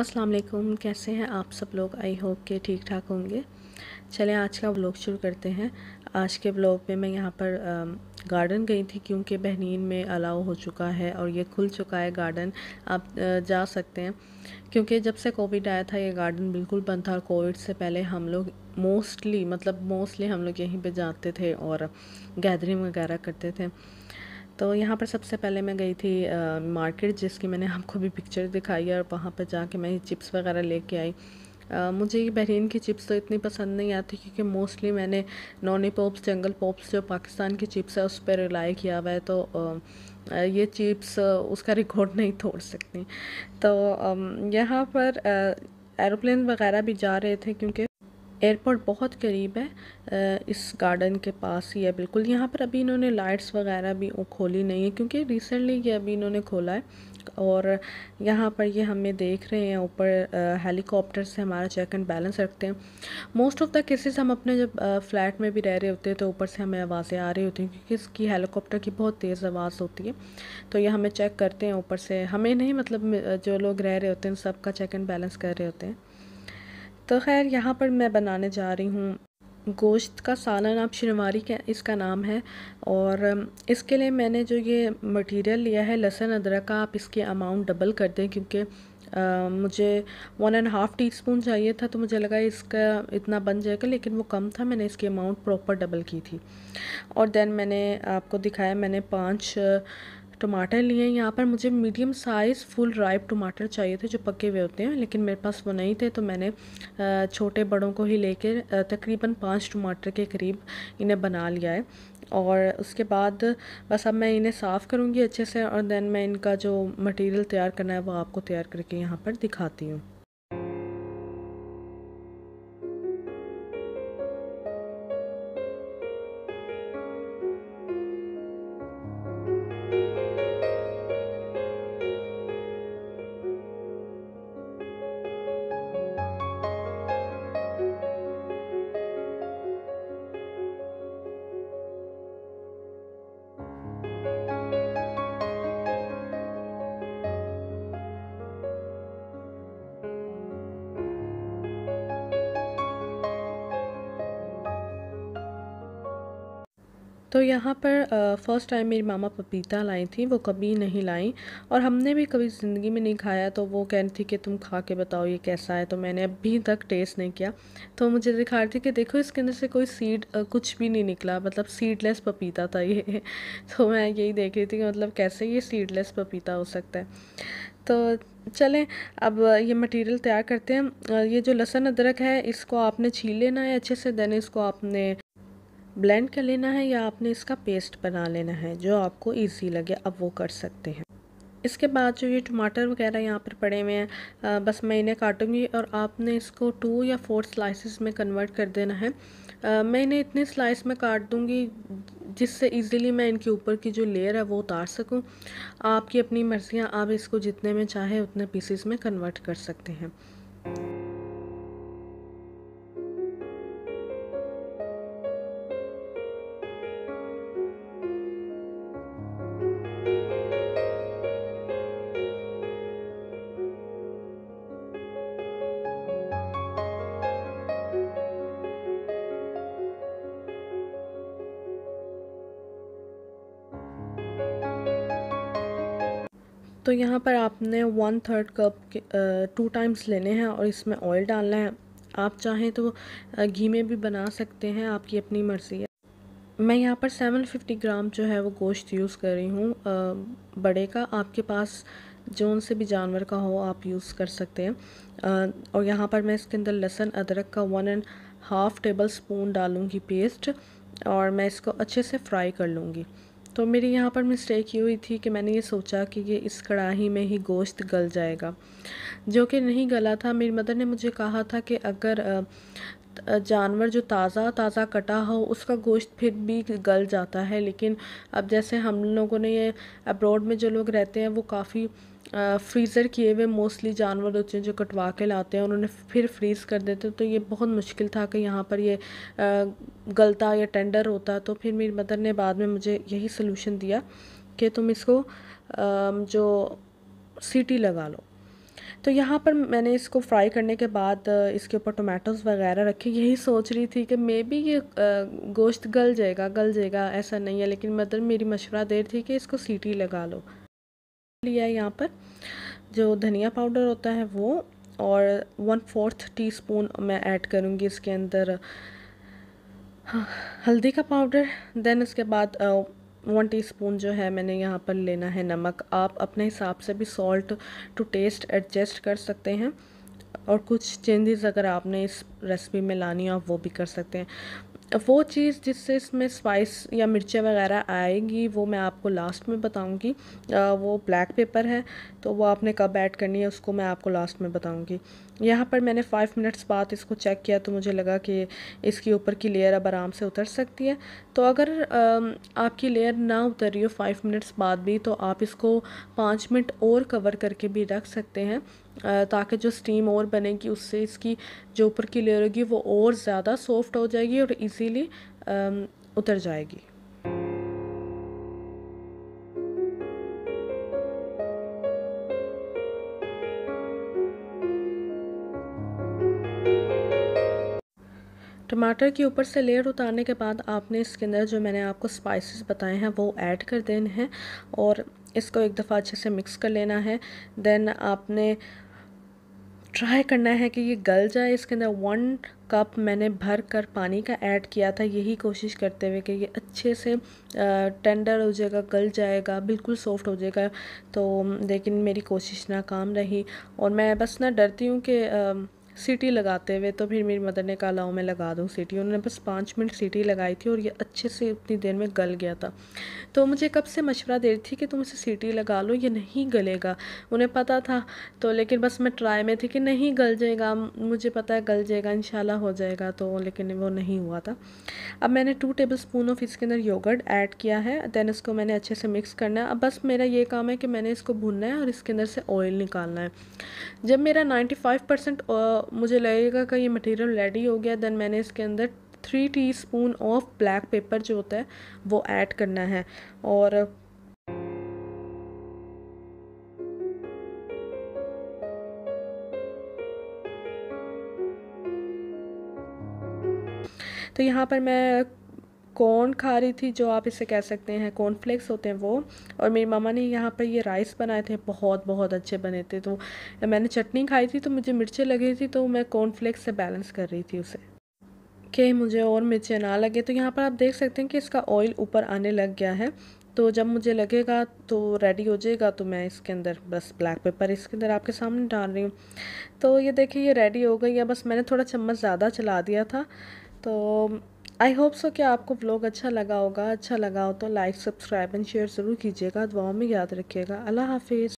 अस्सलाम वालेकुम कैसे हैं आप सब लोग आई होप के ठीक ठाक होंगे चलें आज का ब्लॉग शुरू करते हैं आज के ब्लॉग में मैं यहाँ पर गार्डन गई थी क्योंकि बहनीन में अलाउ हो चुका है और ये खुल चुका है गार्डन आप जा सकते हैं क्योंकि जब से कोविड आया था ये गार्डन बिल्कुल बंद था और कोविड से पहले हम लोग मोस्टली मतलब मोस्टली हम लोग यहीं पर जाते थे और गैदरिंग वगैरह करते थे तो यहाँ पर सबसे पहले मैं गई थी मार्केट जिसकी मैंने आपको भी पिक्चर दिखाई है और वहाँ पर जाके मैं चिप्स वगैरह लेके आई मुझे ये बहरीन की चिप्स तो इतनी पसंद नहीं आती क्योंकि मोस्टली मैंने नॉनी पॉप्स जंगल पॉप्स जो पाकिस्तान की चिप्स है उस पर रिलाई किया हुआ है तो आ, ये चिप्स उसका रिकॉर्ड नहीं तोड़ सकती तो यहाँ पर एरोप्लेन वगैरह भी जा रहे थे क्योंकि एयरपोर्ट बहुत करीब है इस गार्डन के पास ही है बिल्कुल यहाँ पर अभी इन्होंने लाइट्स वगैरह भी खोली नहीं है क्योंकि रिसेंटली ये अभी इन्होंने खोला है और यहाँ पर ये हमें देख रहे हैं ऊपर हेलीकॉप्टर से हमारा चेक एंड बैलेंस रखते हैं मोस्ट ऑफ द केसेस हम अपने जब फ्लैट में भी रह रहे होते हैं तो ऊपर से हमें आवाज़ें आ रही होती हैं क्योंकि इसकी हेलीकॉप्टर की बहुत तेज़ आवाज़ होती है तो ये हमें चेक करते हैं ऊपर से हमें नहीं मतलब जो लोग रह रहे होते हैं सबका चेक एंड बैलेंस कर रहे होते हैं तो खैर यहाँ पर मैं बनाने जा रही हूँ गोश्त का सालन आप शनवारी का इसका नाम है और इसके लिए मैंने जो ये मटेरियल लिया है लहसुन अदरक का आप इसकी अमाउंट डबल कर दें क्योंकि मुझे one and half teaspoon चाहिए था तो मुझे लगा इसका इतना बन जाएगा लेकिन वो कम था मैंने इसकी अमाउंट प्रॉपर डबल की थी और देन मैंने आपको दिखाया मैंने पाँच टमाटर लिए हैं यहाँ पर मुझे मीडियम साइज़ फुल राइप टमाटर चाहिए थे जो पके हुए होते हैं लेकिन मेरे पास वो नहीं थे तो मैंने छोटे बड़ों को ही लेके तकरीबन पाँच टमाटर के करीब इन्हें बना लिया है और उसके बाद बस अब मैं इन्हें साफ़ करूँगी अच्छे से और देन मैं इनका जो मटेरियल तैयार करना है वो आपको तैयार करके यहाँ पर दिखाती हूँ तो यहाँ पर फ़र्स्ट टाइम मेरी मामा पपीता लाई थी वो कभी नहीं लाई और हमने भी कभी ज़िंदगी में नहीं खाया तो वो कह रही थी कि तुम खा के बताओ ये कैसा है तो मैंने अभी तक टेस्ट नहीं किया तो मुझे दिखा रही थी कि देखो इसके अंदर से कोई सीड कुछ भी नहीं निकला मतलब सीडलेस पपीता था ये तो मैं यही देख रही थी कि मतलब कैसे ये सीडलेस पपीता हो सकता है तो चलें अब ये मटेरियल तैयार करते हैं ये जो लहसुन अदरक है इसको आपने छीन लेना है अच्छे से देन इसको आपने ब्लेंड कर लेना है या आपने इसका पेस्ट बना लेना है जो आपको ईजी लगे अब वो कर सकते हैं इसके बाद जो ये टमाटर वगैरह यहाँ पर पड़े हुए हैं बस मैं इन्हें काटूँगी और आपने इसको टू या फोर स्लाइसिस में कन्वर्ट कर देना है आ, मैं इन्हें इतने स्लाइस में काट दूँगी जिससे इजीली मैं इनके ऊपर की जो लेयर है वो उतार सकूं आपकी अपनी मर्ज़ियाँ आप इसको जितने में चाहे उतने पीसेस में कन्वर्ट कर सकते हैं तो यहाँ पर आपने one third cup two times लेने हैं और इसमें ऑयल डालना है आप चाहें तो घी में भी बना सकते हैं आपकी अपनी मर्ज़ी है मैं यहाँ पर 750 ग्राम जो है वो गोश्त यूज़ कर रही हूँ बड़े का आपके पास जौन से भी जानवर का हो आप यूज़ कर सकते हैं आ, और यहाँ पर मैं इसके अंदर लहसन अदरक का one and half tablespoon डालूँगी पेस्ट और मैं इसको अच्छे से फ्राई कर लूँगी तो मेरी यहाँ पर मिस्टेक ये हुई थी कि मैंने ये सोचा कि ये इस कढ़ाही में ही गोश्त गल जाएगा जो कि नहीं गला था मेरी मदर ने मुझे कहा था कि अगर जानवर जो ताज़ा ताज़ा कटा हो उसका गोश्त फिर भी गल जाता है लेकिन अब जैसे हम लोगों ने ये अब्रॉड में जो लोग रहते हैं वो काफ़ी फ्रीज़र किए हुए मोस्टली जानवर होते हैं जो कटवा के लाते हैं उन्होंने फिर फ्रीज़ कर देते तो ये बहुत मुश्किल था कि यहाँ पर ये गलता या टेंडर होता तो फिर मेरी मदर ने बाद में मुझे यही सोल्यूशन दिया कि तुम इसको जो सीटी लगा लो तो यहाँ पर मैंने इसको फ्राई करने के बाद इसके ऊपर टोमेटोज़ वगैरह रखे यही सोच रही थी कि मे बी ये गोश्त गल जाएगा गल जाएगा ऐसा नहीं है लेकिन मदर मेरी मशवरा देर थी कि इसको सीटी लगा लो लिया यहाँ पर जो धनिया पाउडर होता है वो और वन फोर्थ टी स्पून मैं ऐड करूँगी इसके अंदर हाँ, हल्दी का पाउडर देन इसके बाद वन टीस्पून जो है मैंने यहाँ पर लेना है नमक आप अपने हिसाब से भी सॉल्ट टू टेस्ट एडजस्ट कर सकते हैं और कुछ चेंजेस अगर आपने इस रेसिपी में लानी हो आप वो भी कर सकते हैं वो चीज़ जिससे इसमें स्पाइस या मिर्चें वगैरह आएगी वो मैं आपको लास्ट में बताऊंगी वो ब्लैक पेपर है तो वो आपने कब ऐड करनी है उसको मैं आपको लास्ट में बताऊंगी यहाँ पर मैंने फ़ाइव मिनट्स बाद इसको चेक किया तो मुझे लगा कि इसकी ऊपर की लेयर अब आराम से उतर सकती है तो अगर आपकी लेयर ना उतरी हो फाइव मिनट्स बाद भी तो आप इसको पाँच मिनट और कवर करके भी रख सकते हैं ताकि जो स्टीम और बनेगी उससे इसकी जो ऊपर की लेयर होगी वो और ज़्यादा सॉफ्ट हो जाएगी और इजीली उतर जाएगी टमाटर के ऊपर से लेयर उतारने के बाद आपने इसके अंदर जो मैंने आपको स्पाइसेस बताए हैं वो ऐड कर देने हैं और इसको एक दफ़ा अच्छे से मिक्स कर लेना है देन आपने ट्राई करना है कि ये गल जाए इसके अंदर वन कप मैंने भर कर पानी का ऐड किया था यही कोशिश करते हुए कि ये अच्छे से टेंडर हो जाएगा गल जाएगा बिल्कुल सॉफ्ट हो जाएगा तो लेकिन मेरी कोशिश नाकाम रही और मैं बस ना डरती हूँ कि सीटी लगाते हुए तो फिर मेरी मदर ने कहा लाओ मैं लगा दूँ सीटी उन्होंने बस पाँच मिनट सीटी लगाई थी और ये अच्छे से उतनी देर में गल गया था तो मुझे कब से मशवरा दे रही थी कि तुम इसे सीटी लगा लो ये नहीं गलेगा उन्हें पता था तो लेकिन बस मैं ट्राई में थी कि नहीं गल जाएगा मुझे पता है गल जाएगा इन हो जाएगा तो लेकिन वो नहीं हुआ था अब मैंने टू टेबल स्पून ऑफ इसके अंदर योगर्ट ऐड किया है दैन इसको मैंने अच्छे से मिक्स करना है अब बस मेरा ये काम है कि मैंने इसको भुनना है और इसके अंदर से ऑयल निकालना है जब मेरा नाइन्टी परसेंट मुझे लगेगा कि ये मटेरियल रेडी हो गया देन मैंने इसके अंदर three teaspoon of black pepper जो होता है वो ऐड करना है और तो यहाँ पर मैं कॉर्न खा रही थी जो आप इसे कह सकते हैं कॉर्नफ्लेक्स होते हैं वो और मेरी मामा ने यहाँ पर ये राइस बनाए थे बहुत बहुत अच्छे बने थे तो मैंने चटनी खाई थी तो मुझे मिर्चें लगी थी तो मैं कॉर्नफ्लेक्स से बैलेंस कर रही थी उसे कि मुझे और मिर्चें ना लगे तो यहाँ पर आप देख सकते हैं कि इसका ऑयल ऊपर आने लग गया है तो जब मुझे लगेगा तो रेडी हो जाएगा तो मैं इसके अंदर बस ब्लैक पेपर इसके अंदर आपके सामने डाल रही हूँ तो ये देखिए ये रेडी हो गई है बस मैंने थोड़ा चम्मच ज़्यादा चला दिया था तो आई होप सो कि आपको ब्लॉग अच्छा लगा होगा अच्छा लगा हो तो लाइक सब्सक्राइब एंड शेयर ज़रूर कीजिएगा दुआओं में याद रखिएगा अल्लाह हाफिज़